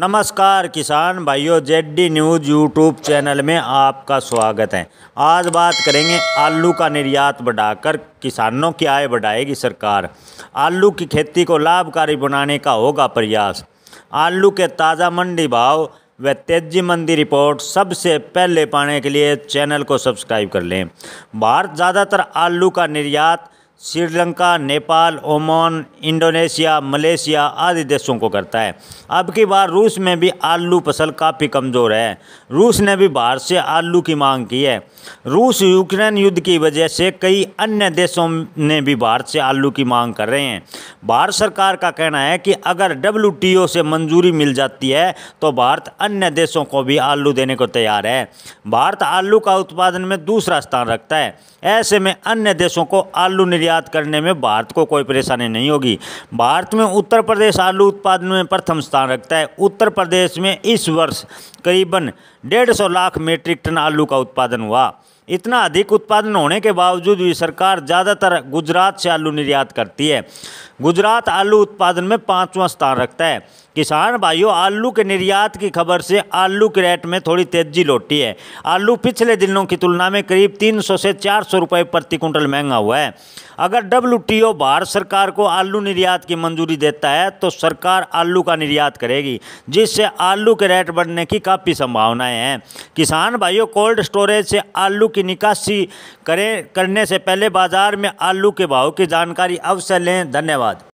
नमस्कार किसान भाइयों जेडी न्यूज़ यूट्यूब चैनल में आपका स्वागत है आज बात करेंगे आलू का निर्यात बढ़ाकर किसानों की आय बढ़ाएगी सरकार आलू की खेती को लाभकारी बनाने का होगा प्रयास आलू के ताज़ा मंडी भाव व तेजी मंदी रिपोर्ट सबसे पहले पाने के लिए चैनल को सब्सक्राइब कर लें भारत ज़्यादातर आलू का निर्यात Sri Lanka Nepal Oman Indonesia Malaysia आदि देशों को करता है अब की बार रूस में भी आलू फसल काफ़ी कमज़ोर है रूस ने भी बाहर से आलू की मांग की है रूस यूक्रेन युद्ध की वजह से कई अन्य देशों ने भी भारत से आलू की मांग कर रहे हैं भारत सरकार का कहना है कि अगर डब्ल्यू से मंजूरी मिल जाती है तो भारत अन्य देशों को भी आलू देने को तैयार है भारत आलू का उत्पादन में दूसरा स्थान रखता है ऐसे में अन्य देशों को आलू निर्यात निर्यात करने में भारत को कोई परेशानी नहीं होगी भारत में उत्तर प्रदेश आलू उत्पादन में प्रथम स्थान रखता है उत्तर प्रदेश में इस वर्ष करीबन डेढ़ सौ लाख मीट्रिक टन आलू का उत्पादन हुआ इतना अधिक उत्पादन होने के बावजूद भी सरकार ज़्यादातर गुजरात से आलू निर्यात करती है गुजरात आलू उत्पादन में पाँचवा स्थान रखता है किसान भाइयों आलू के निर्यात की खबर से आलू के रेट में थोड़ी तेजी लौटी है आलू पिछले दिनों की तुलना में करीब 300 से 400 रुपये प्रति कुंटल महंगा हुआ है अगर डब्ल्यू भारत सरकार को आलू निर्यात की मंजूरी देता है तो सरकार आलू का निर्यात करेगी जिससे आलू के रेट बढ़ने की काफ़ी संभावनाएँ हैं किसान भाइयों कोल्ड स्टोरेज से आलू की निकासी करें करने से पहले बाजार में आलू के भाव की जानकारी अवश्य लें धन्यवाद